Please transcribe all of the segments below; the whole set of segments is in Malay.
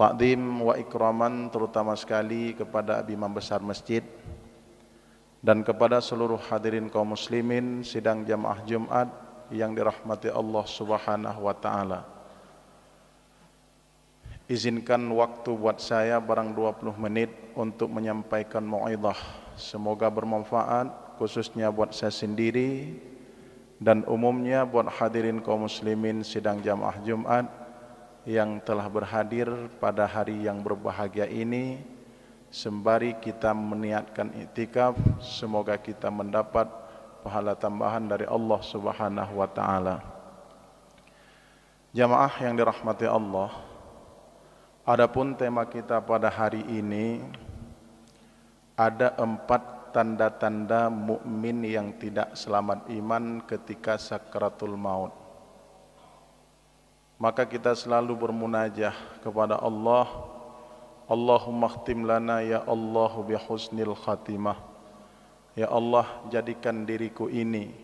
takdim wa ikraman terutama sekali kepada imam besar masjid dan kepada seluruh hadirin kaum muslimin sidang jamaah Jumat yang dirahmati Allah Subhanahu wa taala. Izinkan waktu buat saya barang 20 menit untuk menyampaikan mauidhah. Semoga bermanfaat khususnya buat saya sendiri dan umumnya buat hadirin kaum muslimin sidang jamaah Jumat yang telah berhadir pada hari yang berbahagia ini sembari kita meniatkan itikaf, semoga kita mendapat pahala tambahan dari Allah Subhanahu wa taala. Jamaah yang dirahmati Allah, adapun tema kita pada hari ini ada empat tanda-tanda mukmin yang tidak selamat iman ketika sakaratul maut. maka kita selalu bermunajah kepada Allah Allahumma khtim lana ya Allah bi husnil khatimah ya Allah jadikan diriku ini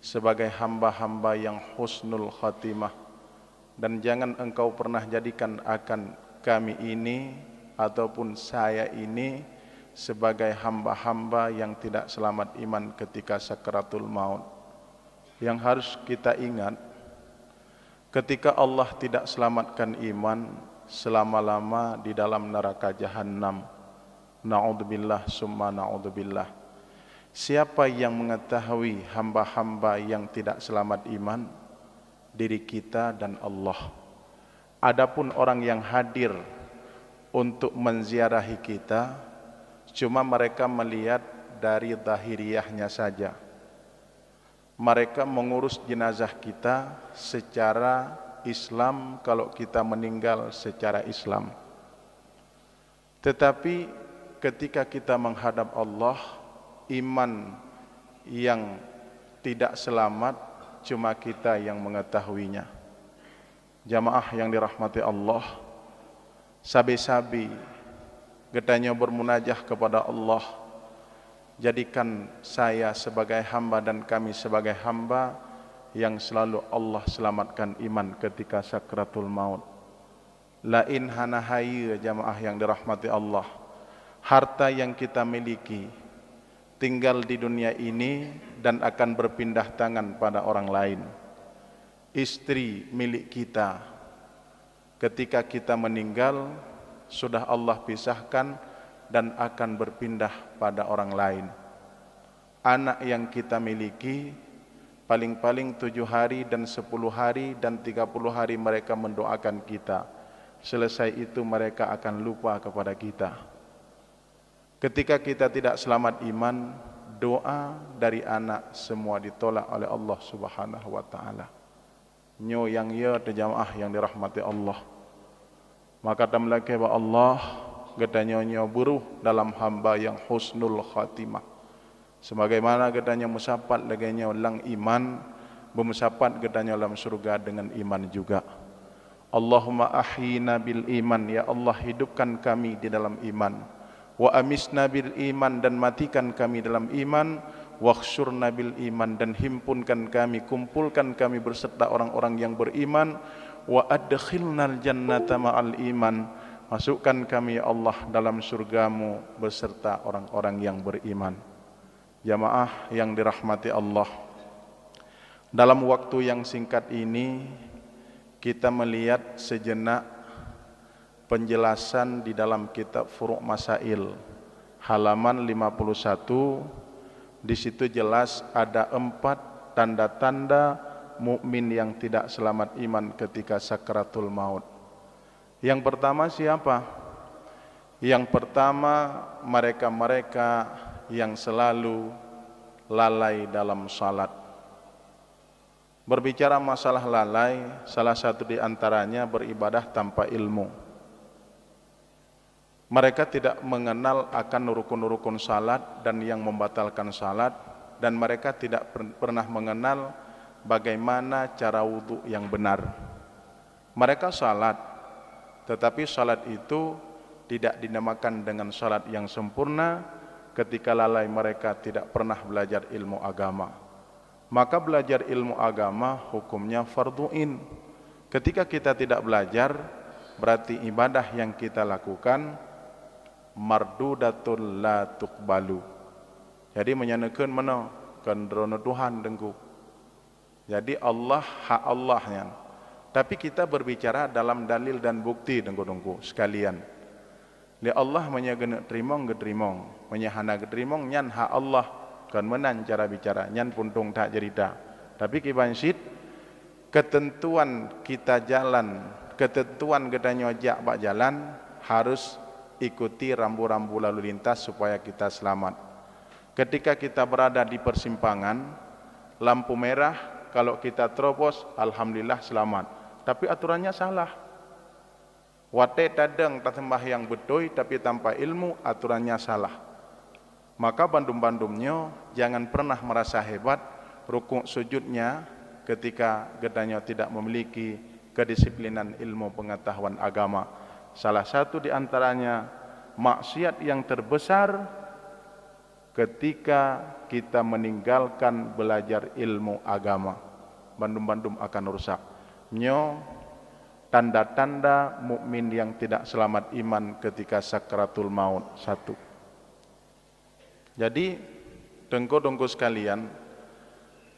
sebagai hamba-hamba yang husnul khatimah dan jangan engkau pernah jadikan akan kami ini ataupun saya ini sebagai hamba-hamba yang tidak selamat iman ketika sakaratul maut yang harus kita ingat ketika Allah tidak selamatkan iman selama-lama di dalam neraka jahanam naudzubillah summa naudzubillah siapa yang mengetahui hamba-hamba yang tidak selamat iman diri kita dan Allah adapun orang yang hadir untuk menziarahi kita cuma mereka melihat dari zahiriahnya saja. mereka mengurus jenazah kita secara Islam kalau kita meninggal secara Islam. Tetapi ketika kita menghadap Allah, iman yang tidak selamat cuma kita yang mengetahuinya. Jamaah yang dirahmati Allah, sabi-sabi getanya bermunajah kepada Allah jadikan saya sebagai hamba dan kami sebagai hamba yang selalu Allah selamatkan iman ketika sakratul maut. Lain in jamaah yang dirahmati Allah. Harta yang kita miliki tinggal di dunia ini dan akan berpindah tangan pada orang lain. Istri milik kita ketika kita meninggal sudah Allah pisahkan dan akan berpindah pada orang lain. Anak yang kita miliki paling-paling tujuh hari dan sepuluh hari dan tiga puluh hari mereka mendoakan kita. Selesai itu mereka akan lupa kepada kita. Ketika kita tidak selamat iman, doa dari anak semua ditolak oleh Allah Subhanahu wa taala. Nyo yang ya jamaah yang dirahmati Allah. Maka tamlakeba Allah gedanyonyo buruh dalam hamba yang husnul khatimah. Sebagaimana gedanyo musafat leganyo lang iman, bermusafat gedanyo dalam surga dengan iman juga. Allahumma ahyina bil iman ya Allah hidupkan kami di dalam iman wa amisna bil iman dan matikan kami dalam iman waksur nabil iman dan himpunkan kami kumpulkan kami berserta orang-orang yang beriman wa adkhilnal jannata ma'al iman Masukkan kami ya Allah dalam surgamu beserta orang-orang yang beriman. Jamaah yang dirahmati Allah. Dalam waktu yang singkat ini, kita melihat sejenak penjelasan di dalam kitab Furuk Masail. Halaman 51, di situ jelas ada empat tanda-tanda mukmin yang tidak selamat iman ketika sakratul maut. Yang pertama siapa? Yang pertama mereka-mereka yang selalu lalai dalam salat. Berbicara masalah lalai, salah satu di antaranya beribadah tanpa ilmu. Mereka tidak mengenal akan rukun-rukun salat dan yang membatalkan salat dan mereka tidak pernah mengenal bagaimana cara wudhu yang benar. Mereka salat, tetapi salat itu tidak dinamakan dengan salat yang sempurna ketika lalai mereka tidak pernah belajar ilmu agama maka belajar ilmu agama hukumnya fardu'in ketika kita tidak belajar berarti ibadah yang kita lakukan mardudatul la tuqbalu jadi menyanakan mana kendrona Tuhan dengku jadi Allah hak Allahnya. Tapi kita berbicara dalam dalil dan bukti tengku-tengku sekalian. Ya Allah menyegene trimong gedrimong, menyahana gedrimong nyan ha Allah kan menan cara bicara nyan puntung tak cerita. Tapi kibansit ketentuan kita jalan, ketentuan kita nyojak pak jalan harus ikuti rambu-rambu lalu lintas supaya kita selamat. Ketika kita berada di persimpangan, lampu merah kalau kita terobos, alhamdulillah selamat. tapi aturannya salah. Wate tadeng tatembah yang bedoy tapi tanpa ilmu aturannya salah. Maka bandum-bandumnya jangan pernah merasa hebat rukuk sujudnya ketika gedanya tidak memiliki kedisiplinan ilmu pengetahuan agama. Salah satu di antaranya maksiat yang terbesar ketika kita meninggalkan belajar ilmu agama. Bandum-bandum akan rusak. nyo tanda-tanda mukmin yang tidak selamat iman ketika sakratul maut satu. Jadi tengko-tengko sekalian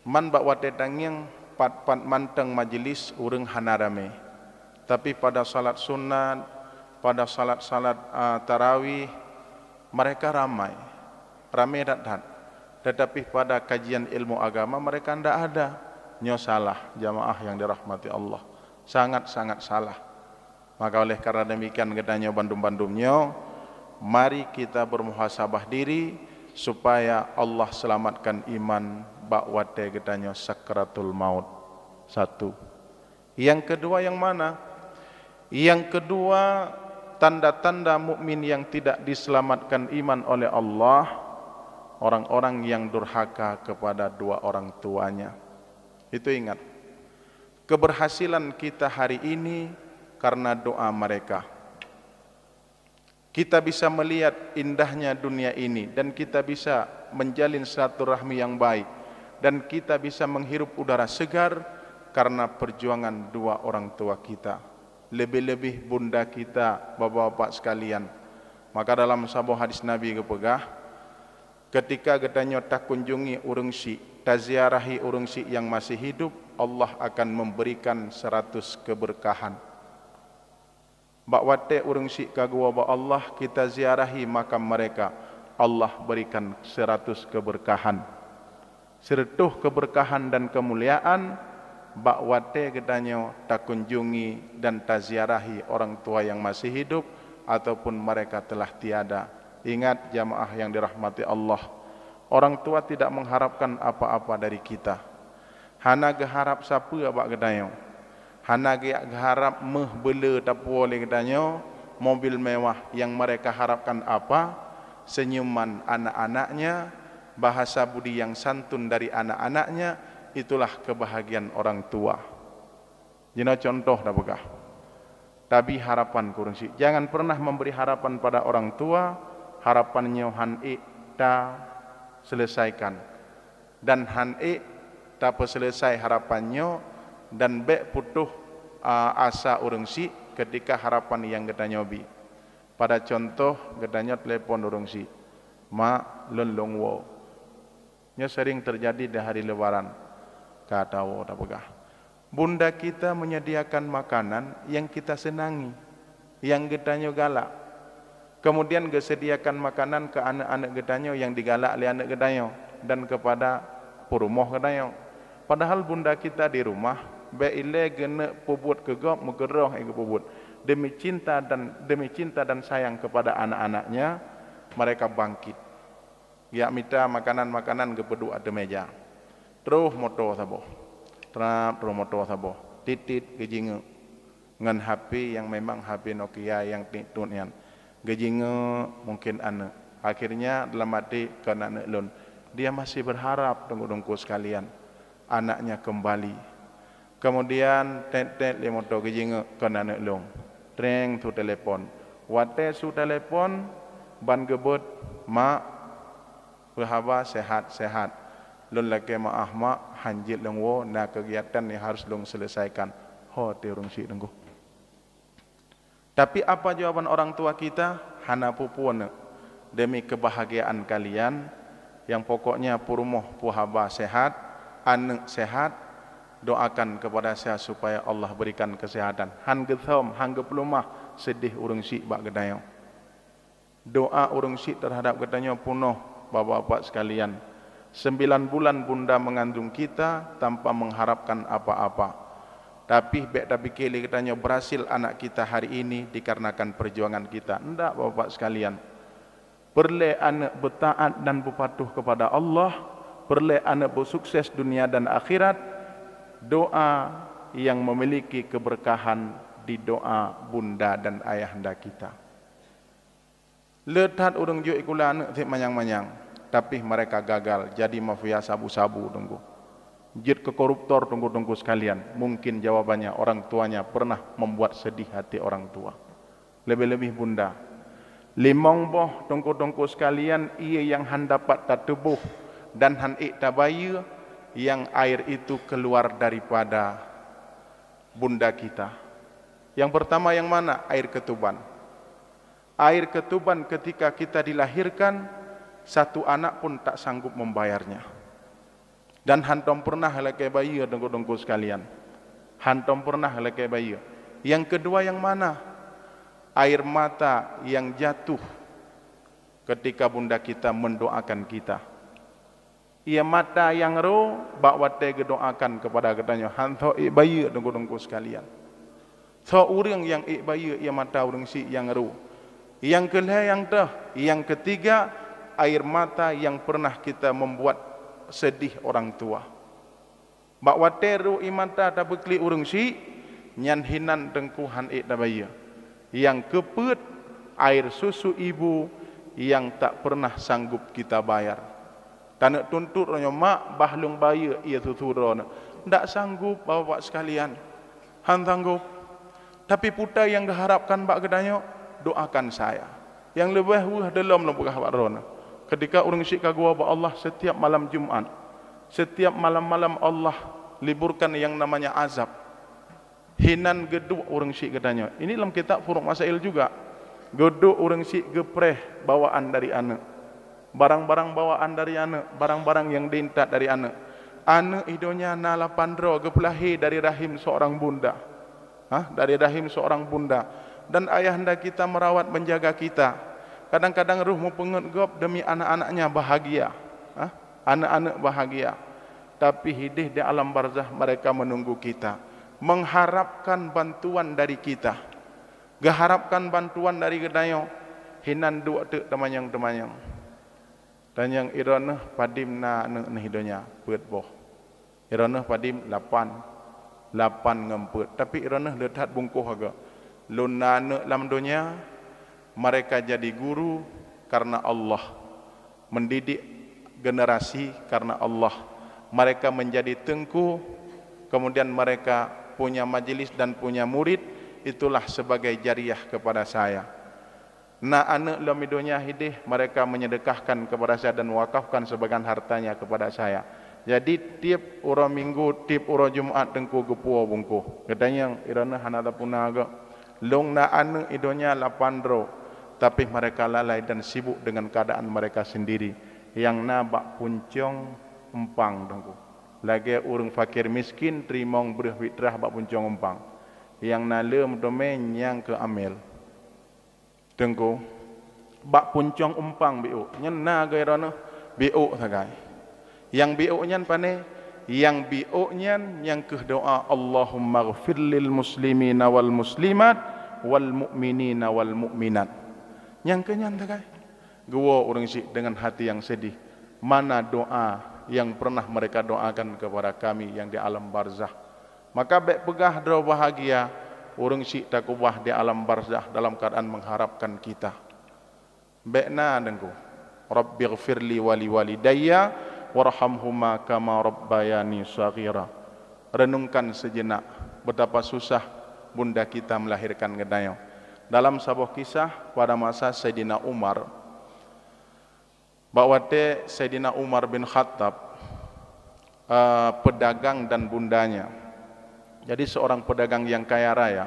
man bakwa tetang yang pat-pat manteng majlis urang hanarame. Tapi pada salat sunat, pada salat-salat uh, tarawih mereka ramai. Ramai dat dat. Tetapi pada kajian ilmu agama mereka tidak ada. nyo salah jamaah yang dirahmati Allah sangat-sangat salah maka oleh karena demikian bandung bandum nyo mari kita bermuhasabah diri supaya Allah selamatkan iman bakwate gedanya sakratul maut satu yang kedua yang mana yang kedua tanda-tanda mukmin yang tidak diselamatkan iman oleh Allah orang-orang yang durhaka kepada dua orang tuanya itu ingat. Keberhasilan kita hari ini karena doa mereka. Kita bisa melihat indahnya dunia ini dan kita bisa menjalin silaturahmi yang baik dan kita bisa menghirup udara segar karena perjuangan dua orang tua kita. Lebih-lebih bunda kita, bapak-bapak sekalian. Maka dalam sebuah hadis Nabi kepegah, ketika kita tak kunjungi urung si taziarahi urung si yang masih hidup Allah akan memberikan seratus keberkahan Bak wate urung si kagua ba Allah kita ziarahi makam mereka Allah berikan seratus keberkahan Sertuh keberkahan dan kemuliaan Bak wate getanyo tak kunjungi dan taziarahi orang tua yang masih hidup Ataupun mereka telah tiada Ingat jamaah yang dirahmati Allah orang tua tidak mengharapkan apa-apa dari kita. Hana geharap siapa abak kedayo? Hana geak geharap meh bela tapu oleh kedayo mobil mewah yang mereka harapkan apa? Senyuman anak-anaknya, bahasa budi yang santun dari anak-anaknya, itulah kebahagiaan orang tua. Jina contoh dah begah. Tapi harapan kurang sih. Jangan pernah memberi harapan pada orang tua. Harapan nyohan ikta selesaikan dan han e tak apa selesai harapannya dan be putuh uh, asa urung si ketika harapan yang kita nyobi pada contoh kita telepon urung si ma lun wo nya sering terjadi di hari lebaran kata wo tapegah bunda kita menyediakan makanan yang kita senangi yang kita galak Kemudian gesediakan makanan ke anak-anak gedanyo yang digalak oleh anak gedanyo dan kepada purumoh gedanyo. Padahal bunda kita di rumah beile gene pubut kegop megeroh ego pubut demi cinta dan demi cinta dan sayang kepada anak-anaknya mereka bangkit. Ya minta makanan-makanan ke berdua di meja. Terus moto sabo. Terap terus moto sabo. Titit gejinge ngan HP yang memang HP Nokia yang tuntunian. tunian gejinga mungkin anak akhirnya dalam mati kena anak lon dia masih berharap tunggu-tunggu sekalian anaknya kembali kemudian tet-tet le moto gejinga kena anak lon reng tu telefon, wate su telefon, ban gebut mak berhaba sehat-sehat lon lake ma ahma hanjit lengwo nak kegiatan ni harus lon selesaikan ho terung tunggu tapi apa jawaban orang tua kita? Hana pupun demi kebahagiaan kalian yang pokoknya purmoh puhaba sehat, anak sehat, doakan kepada saya supaya Allah berikan kesehatan. Han gethom, han geplumah, sedih urung si bak gedayong. Doa urung si terhadap gedayo punoh bapa bapa sekalian. Sembilan bulan bunda mengandung kita tanpa mengharapkan apa-apa tapi bek tapi kili katanya berhasil anak kita hari ini dikarenakan perjuangan kita ndak bapak sekalian perle anak bertaat dan berpatuh kepada Allah perle anak bersukses dunia dan akhirat doa yang memiliki keberkahan di doa bunda dan ayah anda kita letat urang jo ikulan sik manyang-manyang tapi mereka gagal jadi mafia sabu-sabu tunggu -sabu, jid ke koruptor tunggu-tunggu sekalian mungkin jawabannya orang tuanya pernah membuat sedih hati orang tua lebih-lebih bunda limong boh tunggu-tunggu sekalian ia yang handapat tak tatubuh dan han ik tabayu yang air itu keluar daripada bunda kita yang pertama yang mana air ketuban air ketuban ketika kita dilahirkan satu anak pun tak sanggup membayarnya dan hantam pernah lekai bayi dengku-dengku sekalian hantam pernah lekai bayi yang kedua yang mana air mata yang jatuh ketika bunda kita mendoakan kita ia mata yang ro bawa tege doakan kepada katanya hantu ibayu dengku dengku sekalian. So orang yang ibayu ia mata orang si yang ro. Yang kelah yang dah, yang ketiga air mata yang pernah kita membuat sedih orang tua. Bak wateru imata ta bekli urung si nyanhinan hinan dengkuhan ik dabaya. Yang keput air susu ibu yang tak pernah sanggup kita bayar. Tanak tuntut ronyo mak bahlung bayar ia tuturo nak. Ndak sanggup bapak sekalian. Han sanggup. Tapi puta yang diharapkan bak kedanyo doakan saya. Yang lebih wah dalam lompok bak rona ketika orang syekh kagua bahawa Allah setiap malam Jumaat, setiap malam-malam Allah liburkan yang namanya azab hinan geduk orang syekh katanya ini dalam kitab furuk masail juga geduk orang syekh gepreh bawaan dari anak barang-barang bawaan dari anak barang-barang yang dintat dari anak anak idonya nala pandro gepelahi dari rahim seorang bunda ha? dari rahim seorang bunda dan ayah anda kita merawat menjaga kita Kadang-kadang ruh mempengegap demi anak-anaknya bahagia. Ah, anak-anak bahagia. Tapi hidih di alam barzah mereka menunggu kita. Mengharapkan bantuan dari kita. Geharapkan bantuan dari gedayo. Hinan dua tu temanyang-temanyang. Dan yang irana padim na ne hidonya. Puat boh. Irana padim lapan. Lapan ngempet. Tapi irana letak bungkuh agak. Luna ne lam dunia. Luna ne lam dunia mereka jadi guru karena Allah mendidik generasi karena Allah mereka menjadi tengku kemudian mereka punya majlis dan punya murid itulah sebagai jariah kepada saya na anak lamidonya hidih mereka menyedekahkan kepada saya dan wakafkan sebagian hartanya kepada saya jadi tiap ura minggu tiap ura jumaat tengku gepuo bungku katanya irana hanada punaga long na anak idonya lapandro tapi mereka lalai dan sibuk dengan keadaan mereka sendiri yang nabak puncong empang dengku lagi urung fakir miskin trimong berfitrah fitrah bak puncong empang yang nale mendome yang ke amel dengku bak puncong empang biu nyena gairana biu sagai yang biu nyan pane yang biu nyan yang ke doa Allahumma ghfir lil muslimina wal muslimat wal mu'minin wal mu'minat yang kenyang tak kai? Gua orang si dengan hati yang sedih. Mana doa yang pernah mereka doakan kepada kami yang di alam barzah? Maka bek pegah dro bahagia orang si tak ubah di alam barzah dalam keadaan mengharapkan kita. Bek na dengku. Rabbi gfirli wali wali daya warhamhuma kama rabbayani saghira. Renungkan sejenak betapa susah bunda kita melahirkan kedayau dalam sebuah kisah pada masa Sayyidina Umar bahwa Sayyidina Umar bin Khattab uh, pedagang dan bundanya jadi seorang pedagang yang kaya raya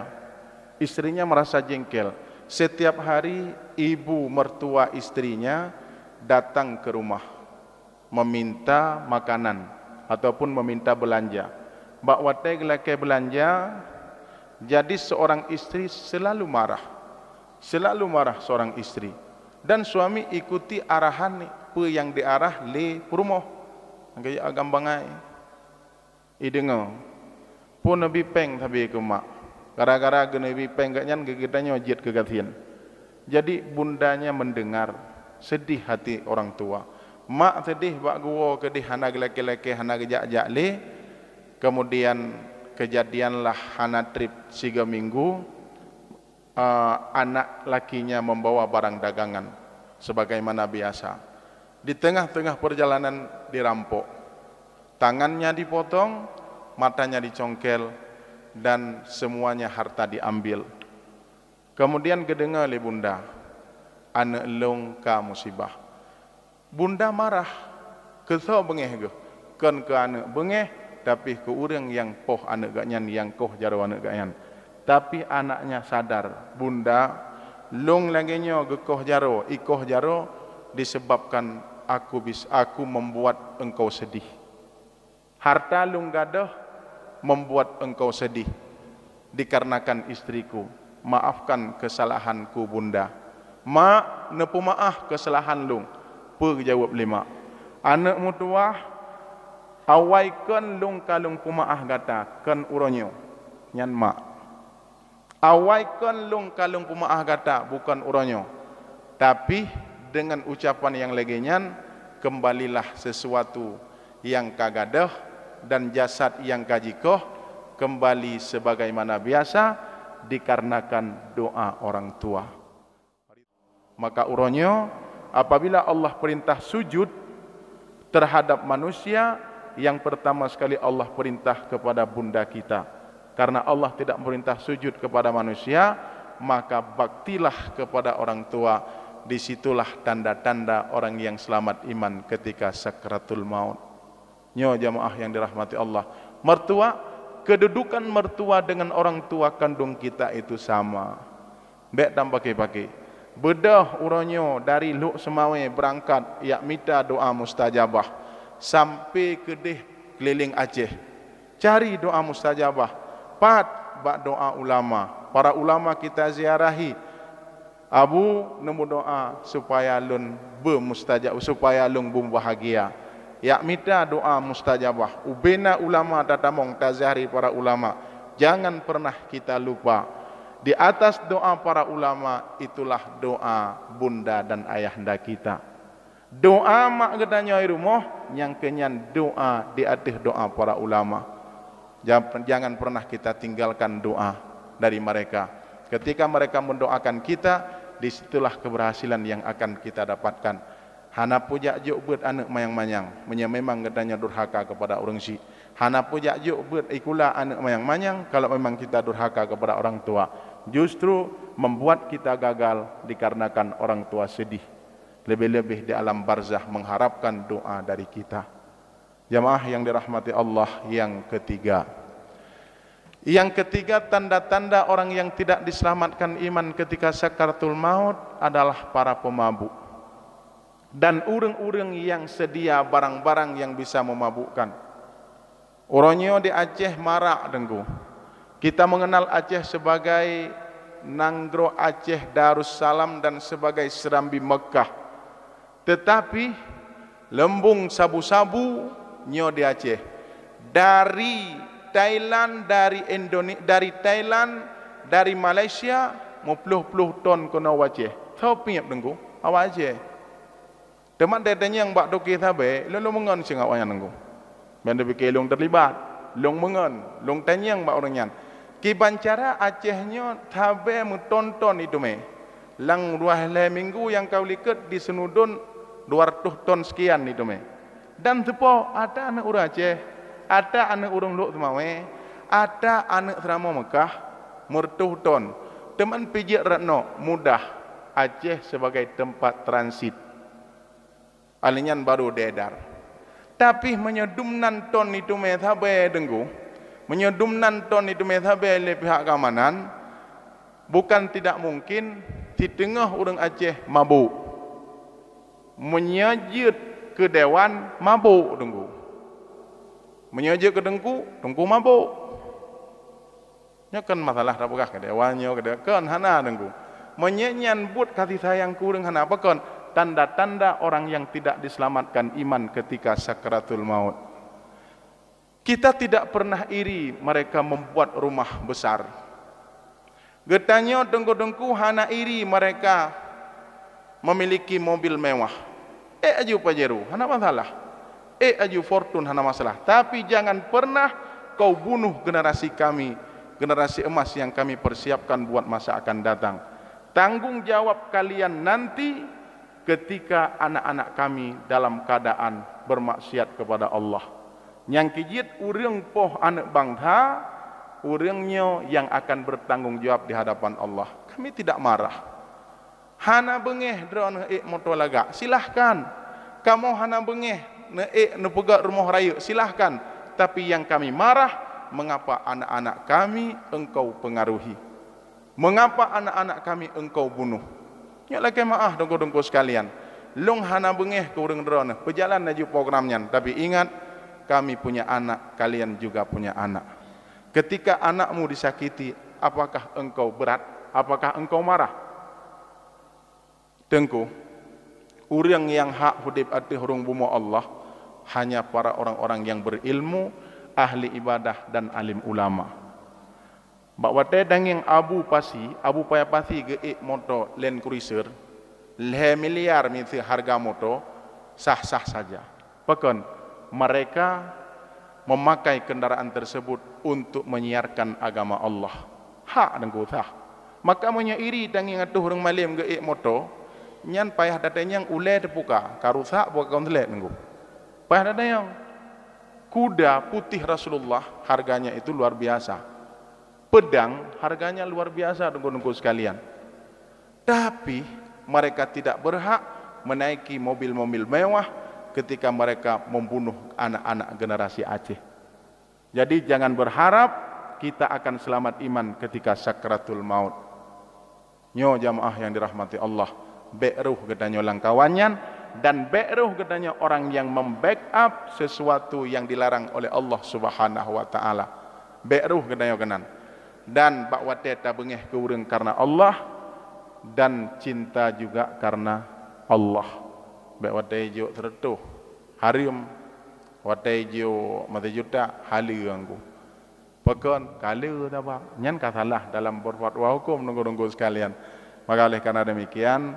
istrinya merasa jengkel setiap hari ibu mertua istrinya datang ke rumah meminta makanan ataupun meminta belanja bak wate gelake belanja jadi seorang istri selalu marah selalu marah seorang istri dan suami ikuti arahan pe yang diarah le perumoh ngaji agam bangai i dengar pun nabi peng tapi ke mak gara-gara nabi peng gak nyan gegetanya jiat kegatian jadi bundanya mendengar sedih hati orang tua mak sedih bak gua ke di hana gelek-gelek hana gejak-jak le kemudian kejadianlah Hana trip tiga minggu uh, anak lakinya membawa barang dagangan sebagaimana biasa di tengah-tengah perjalanan dirampok tangannya dipotong matanya dicongkel dan semuanya harta diambil kemudian kedengar oleh bunda anak long ka musibah bunda marah kesau bengeh ke kan ke anak bengeh tapi ke orang yang poh anak gaknyan yang koh jaro anak gaknyan tapi anaknya sadar bunda long lagi ge koh jaro ikoh jaro disebabkan aku bis aku membuat engkau sedih harta lung gadah membuat engkau sedih dikarenakan istriku maafkan kesalahanku bunda Ma, nepu maaf kesalahan lung pe jawab lima anak mutuah awai ken lung kalung kumaah gata ken uronyo nyan ma awai ken lung kalung kumaah gata bukan uronyo tapi dengan ucapan yang legenyan, kembalilah sesuatu yang kagadah dan jasad yang kajikoh kembali sebagaimana biasa dikarenakan doa orang tua maka uronyo apabila Allah perintah sujud terhadap manusia yang pertama sekali Allah perintah kepada bunda kita. Karena Allah tidak memerintah sujud kepada manusia, maka baktilah kepada orang tua. Disitulah tanda-tanda orang yang selamat iman ketika sakratul maut. Nyo jamaah yang dirahmati Allah. Mertua, kedudukan mertua dengan orang tua kandung kita itu sama. Bek dan pagi-pagi. Bedah uronyo dari Luk Semawe berangkat, yak mita doa mustajabah sampai ke deh keliling Aceh. Cari doa mustajabah. Pat bak doa ulama. Para ulama kita ziarahi. Abu nemu doa supaya lun bermustajab supaya lun bahagia. Ya mita doa mustajabah. Ubena ulama datamong tazahri para ulama. Jangan pernah kita lupa. Di atas doa para ulama itulah doa bunda dan ayahnda kita doa mak katanya nyai rumah yang kenyan doa di atas doa para ulama jangan, pernah kita tinggalkan doa dari mereka ketika mereka mendoakan kita disitulah keberhasilan yang akan kita dapatkan hana puja juk buat anak mayang mayang punya memang katanya durhaka kepada orang si hana puja juk buat ikula anak mayang mayang kalau memang kita durhaka kepada orang tua justru membuat kita gagal dikarenakan orang tua sedih lebih-lebih di alam barzah mengharapkan doa dari kita. Jamaah yang dirahmati Allah yang ketiga. Yang ketiga tanda-tanda orang yang tidak diselamatkan iman ketika sakaratul maut adalah para pemabuk. Dan ureng-ureng yang sedia barang-barang yang bisa memabukkan. Oronyo di Aceh marak denggu. Kita mengenal Aceh sebagai Nanggro Aceh Darussalam dan sebagai Serambi Mekah. Tetapi lembung sabu-sabu nyo di Aceh. Dari Thailand, dari Indonesia, dari Thailand, dari Malaysia, mupluh-pluh ton nawa Aceh, Tahu pinyak dengku? awak aje. Teman datanya yang bak doki sabe, lo lo mengon sing awak yang tengku. Benda bikin lo terlibat, lo mengon, lo tanya yang bak orang yang. Kibancara Acehnya sabe mutonton itu me. Lang ruah le minggu yang kau lihat di senudon. 200 ton sekian itu me. Dan sepo ada anak urang Aceh, ada anak urung lu Lok me, ada anak Seramo Mekah, murtuh ton. Teman pijak Retno mudah aje sebagai tempat transit. Alinyan baru dedar. Tapi menyedumnan nanton itu me sabe denggu. Menyedumnan nanton itu me sabe le pihak keamanan. Bukan tidak mungkin di tengah urang Aceh mabuk menyajit ke dewan mabuk tunggu menyajit ke Dengku, tengku mabuk Ya kan masalah tak ke Dewan? dewannya ke dewan. kan hana tunggu menyenyan but kasih sayangku dengan apa kan tanda-tanda orang yang tidak diselamatkan iman ketika sakaratul maut kita tidak pernah iri mereka membuat rumah besar. Getanyo dengku-dengku hana iri mereka memiliki mobil mewah. Eh aju pajero, hana masalah. Eh aju fortun, hana masalah. Tapi jangan pernah kau bunuh generasi kami, generasi emas yang kami persiapkan buat masa akan datang. Tanggung jawab kalian nanti ketika anak-anak kami dalam keadaan bermaksiat kepada Allah. Yang kijit ureng poh anak bangsa, urengnya yang akan bertanggung jawab di hadapan Allah. Kami tidak marah. Hana bengih dera naik motor lagak. Silakan. Kamu hana bengih naik nepega rumah raya. Silakan. Tapi yang kami marah mengapa anak-anak kami engkau pengaruhi? Mengapa anak-anak kami engkau bunuh? Ya lagi maaf dongko-dongko sekalian. Long hana bengih ke urang dera Pejalan naju programnya. Tapi ingat kami punya anak, kalian juga punya anak. Ketika anakmu disakiti, apakah engkau berat? Apakah engkau marah? Tengku, orang yang hak hudib ati hurung bumu Allah hanya para orang-orang yang berilmu, ahli ibadah dan alim ulama. Bawa dia dengan Abu Pasi, Abu Paya Pasi geik moto len kurisir, leh miliar mitsi harga moto sah sah saja. Pekon mereka memakai kendaraan tersebut untuk menyiarkan agama Allah. Hak dan kuasa. Maka menyeiri dengan atuh orang malim geik moto, nyan payah datang yang ule depuka karusak buat kau terlihat minggu. Payah datang yang kuda putih Rasulullah harganya itu luar biasa. Pedang harganya luar biasa nunggu-nunggu sekalian. Tapi mereka tidak berhak menaiki mobil-mobil mewah ketika mereka membunuh anak-anak generasi Aceh. Jadi jangan berharap kita akan selamat iman ketika sakratul maut. Nyo jamaah yang dirahmati Allah. Be'ruh gedanya kawannya dan be'ruh gedanya orang yang membackup sesuatu yang dilarang oleh Allah Subhanahu wa taala. Be'ruh gedanya kenan. Dan bakwa teta bengeh keureung karena Allah dan cinta juga karena Allah. Bakwa tejo tertuh harium watejo mati juta haliangku. Pekon kali dah bang. Nyan kasalah dalam berbuat hukum nunggu-nunggu sekalian. Maka oleh karena demikian,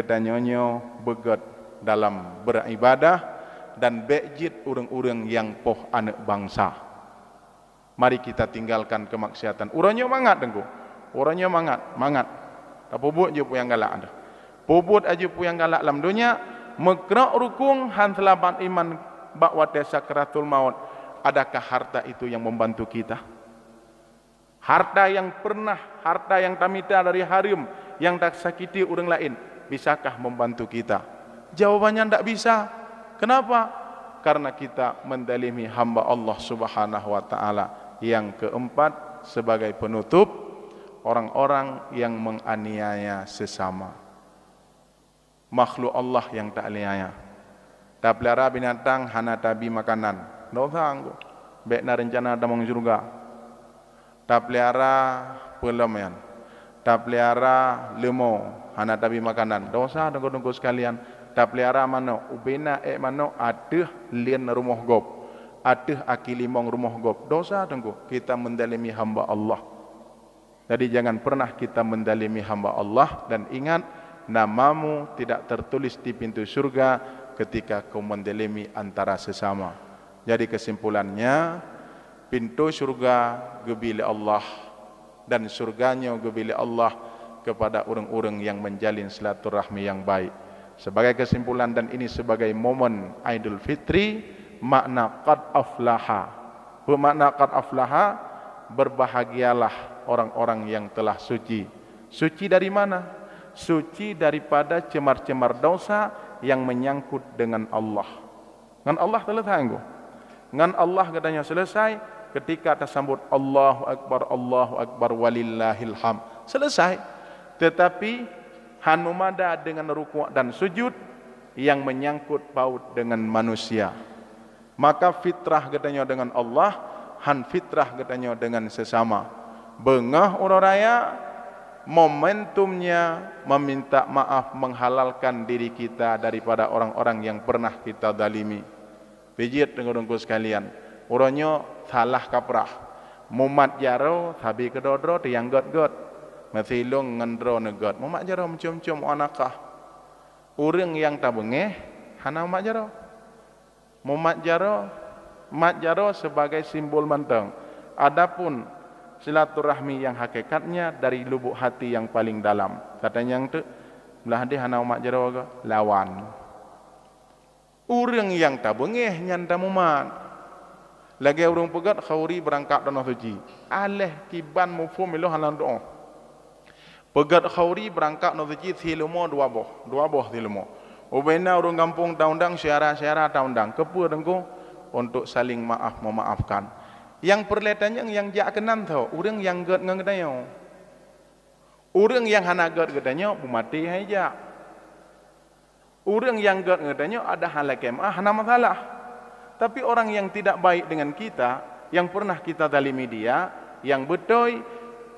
nyonyo beget dalam beribadah dan bejit urung-urung yang poh anak bangsa. Mari kita tinggalkan kemaksiatan. Urangnya mangat tengku. Urangnya mangat, mangat. Tak pubut aja pu yang galak anda. Pubut aja pu yang galak dalam dunia. Mekra rukung han selapan iman bakwa desa keratul maut. Adakah harta itu yang membantu kita? Harta yang pernah, harta yang tamita dari harim yang tak sakiti orang lain bisakah membantu kita? Jawabannya tidak bisa. Kenapa? Karena kita mendalimi hamba Allah Subhanahu wa taala. Yang keempat sebagai penutup orang-orang yang menganiaya sesama. Makhluk Allah yang tak aniaya. Tak pelihara binatang, hana tabi makanan. Tidak usah aku. Baik rencana ada mengjurga. Tak pelihara pelamian tak pelihara lemo hana tapi makanan dosa tunggu tunggu sekalian tak pelihara mana ubena e mana aduh lian rumah gob, aduh aki limong rumah gob. dosa tunggu kita mendalimi hamba Allah jadi jangan pernah kita mendalimi hamba Allah dan ingat namamu tidak tertulis di pintu surga ketika kau mendalimi antara sesama jadi kesimpulannya pintu surga gebile Allah dan surganya gubili Allah kepada orang-orang yang menjalin silaturahmi yang baik. Sebagai kesimpulan dan ini sebagai momen Idul Fitri makna qad aflaha. Bermakna qad aflaha berbahagialah orang-orang yang telah suci. Suci dari mana? Suci daripada cemar-cemar dosa yang menyangkut dengan Allah. Dengan Allah telah tanggung. Dengan Allah katanya selesai, ketika tersambut Allahu Akbar, Allahu Akbar, walillahil ham. Selesai. Tetapi Hanumada dengan rukuk dan sujud yang menyangkut paut dengan manusia. Maka fitrah katanya dengan Allah, han fitrah katanya dengan sesama. Bengah orang raya, momentumnya meminta maaf menghalalkan diri kita daripada orang-orang yang pernah kita dalimi. Pijit dengan rungku sekalian. Orangnya salah kaprah. Mumat jaro tabi kedodro tiang got got. Masih lung ngendro negot. Mumat jaro mencium cium anakah. Ureng yang tabenge hana mumat jaro. Mumat jaro mat jaro sebagai simbol manteng. Adapun silaturahmi yang hakikatnya dari lubuk hati yang paling dalam. Kata yang tu belah di hana mumat jaro lawan. Ureng yang tabenge nyanda mumat lagi urung pegat khauri berangkat tanah suci aleh kiban mufu melo halan doa pegat khauri berangkat tanah suci silmo dua boh dua boh silmo ubena urung kampung taundang syara-syara taundang kepua dengku untuk saling maaf memaafkan yang perletanya yang jaga kenan tau urung yang gat ngengdayo urung yang hana hanagat gadanyo bumati haja urung yang gat gadanyo ada halakem ah hana masalah tapi orang yang tidak baik dengan kita, yang pernah kita zalimi dia, yang betoi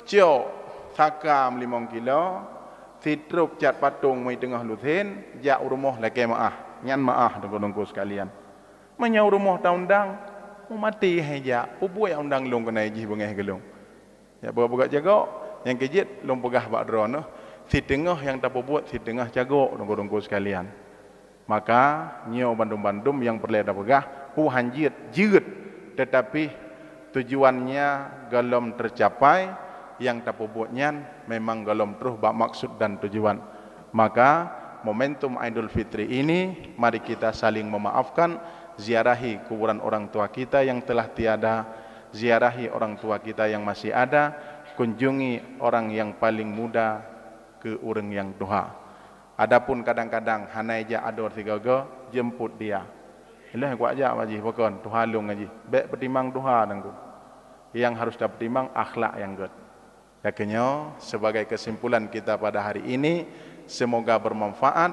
cio sakam limong kilo, sitruk cat patung mai tengah luthin, ja urumoh leke maah, nyan maah tunggu sekalian. menyau urumoh ta undang, mau mati heja, pupu ya undang lung kena jih bengeh gelung. Ya buka-buka jago, yang kejit lung pegah bak drone. Si tengah yang tak buat, si tengah jago tunggu tunggu sekalian. Maka nyau bandum bandum yang perlu ada pegah, puhan jid, jid tetapi tujuannya galom tercapai yang tak tapubuknya memang galom terus bak maksud dan tujuan maka momentum Idul Fitri ini mari kita saling memaafkan ziarahi kuburan orang tua kita yang telah tiada ziarahi orang tua kita yang masih ada kunjungi orang yang paling muda ke orang yang duha adapun kadang-kadang hanai ja ador tiga go jemput dia Allah yang kuat jawab aja, Tuhan lung aja. Baik pertimbang Tuhan nengku. Yang harus dapat pertimbang akhlak yang good. Yakinnya sebagai kesimpulan kita pada hari ini, semoga bermanfaat.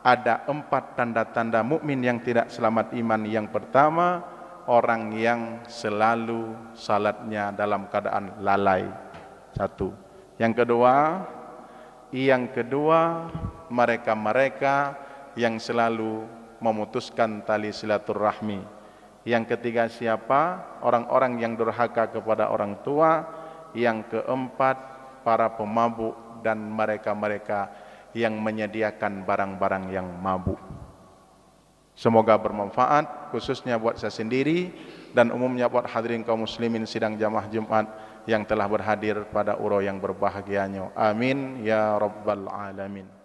Ada empat tanda-tanda mukmin yang tidak selamat iman. Yang pertama, orang yang selalu salatnya dalam keadaan lalai. Satu. Yang kedua, yang kedua mereka-mereka yang selalu memutuskan tali silaturahmi. Yang ketiga siapa? Orang-orang yang durhaka kepada orang tua. Yang keempat para pemabuk dan mereka-mereka yang menyediakan barang-barang yang mabuk. Semoga bermanfaat khususnya buat saya sendiri dan umumnya buat hadirin kaum muslimin sidang jamaah Jumat yang telah berhadir pada uro yang berbahagianya. Amin ya rabbal alamin.